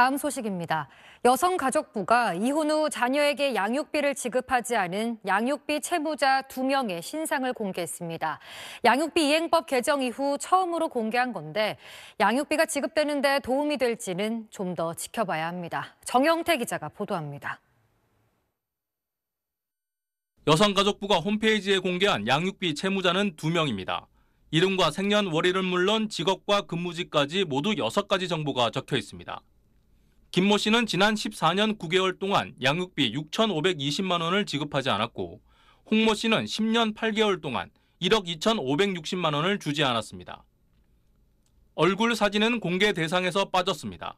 다음 소식입니다. 여성가족부가 이혼 후 자녀에게 양육비를 지급하지 않은 양육비 채무자 2명의 신상을 공개했습니다. 양육비 이행법 개정 이후 처음으로 공개한 건데 양육비가 지급되는데 도움이 될지는 좀 더 지켜봐야 합니다. 정영태 기자가 보도합니다. 여성가족부가 홈페이지에 공개한 양육비 채무자는 2명입니다. 이름과 생년 월일은 물론 직업과 근무지까지 모두 6가지 정보가 적혀 있습니다. 김모 씨는 지난 14년 9개월 동안 양육비 6,520만 원을 지급하지 않았고 홍 모 씨는 10년 8개월 동안 1억 2,560만 원을 주지 않았습니다. 얼굴 사진은 공개 대상에서 빠졌습니다.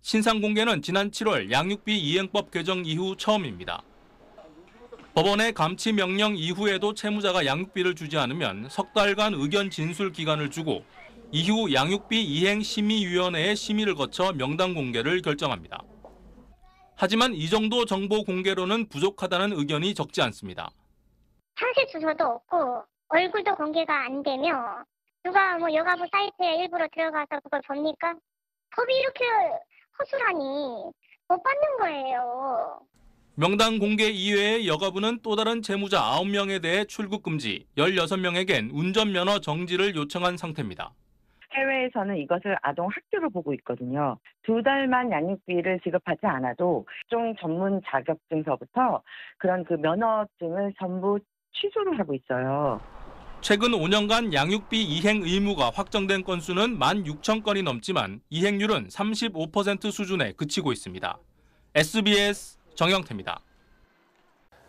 신상 공개는 지난 7월 양육비 이행법 개정 이후 처음입니다. 법원의 감치 명령 이후에도 채무자가 양육비를 주지 않으면 석 달간 의견 진술 기간을 주고 이후 양육비 이행 심의위원회의 심의를 거쳐 명단 공개를 결정합니다. 하지만 이 정도 정보 공개로는 부족하다는 의견이 적지 않습니다. 상실 주소도 없고 얼굴도 공개가 안 되며 누가 뭐 여가부 사이트에 일부러 들어가서 그걸 봅니까? 법이 이렇게 허술하니 못 받는 거예요. 명단 공개 이외에 여가부는 또 다른 재무자 9명에 대해 출국 금지, 16명에겐 운전면허 정지를 요청한 상태입니다. 해외에서는 이것을 아동 학교로 보고 있거든요. 두 달만 양육비를 지급하지 않아도 종 전문 자격증서부터 그런 그 면허증을 전부 취소를 하고 있어요. 최근 5년간 양육비 이행 의무가 확정된 건수는 1 6 0 0 0 건이 넘지만 이행률은 35% 수준에 그치고 있습니다. SBS 정영태입니다.